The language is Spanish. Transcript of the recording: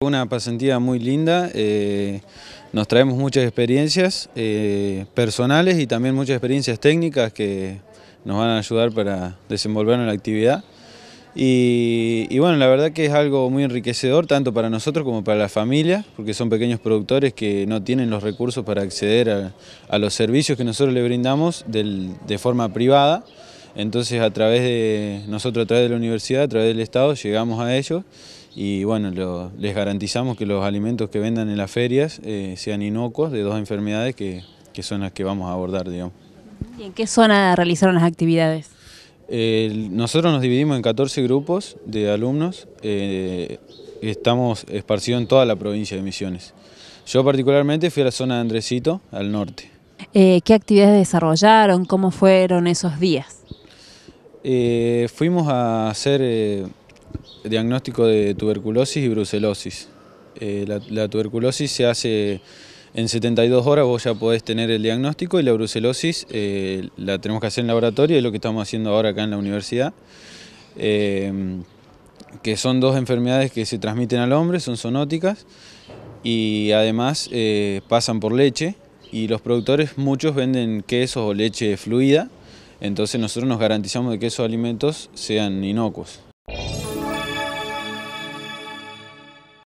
Una pasantía muy linda, eh, nos traemos muchas experiencias eh, personales y también muchas experiencias técnicas que nos van a ayudar para desenvolver en la actividad. Y, bueno, la verdad que es algo muy enriquecedor tanto para nosotros como para la familia, porque son pequeños productores que no tienen los recursos para acceder a, los servicios que nosotros les brindamos de forma privada. Entonces a través de nosotros, a través de la universidad, a través del Estado, llegamos a ellos y bueno, les garantizamos que los alimentos que vendan en las ferias eh, sean inocuos de dos enfermedades que, son las que vamos a abordar, digamos. ¿Y en qué zona realizaron las actividades? nosotros nos dividimos en 14 grupos de alumnos, eh, estamos esparcidos en toda la provincia de Misiones. Yo particularmente fui a la zona de Andresito, al norte. Eh, ¿Qué actividades desarrollaron? ¿Cómo fueron esos días? Eh, fuimos a hacer eh, diagnóstico de tuberculosis y brucelosis. Eh, la, tuberculosis se hace en 72 horas, vos ya podés tener el diagnóstico y la brucelosis la tenemos que hacer en laboratorio, es lo que estamos haciendo ahora acá en la universidad. que son dos enfermedades que se transmiten al hombre, son zoonóticas y además pasan por leche y los productores muchos venden quesos o leche fluida entonces nosotros nos garantizamos de que esos alimentos sean inocuos.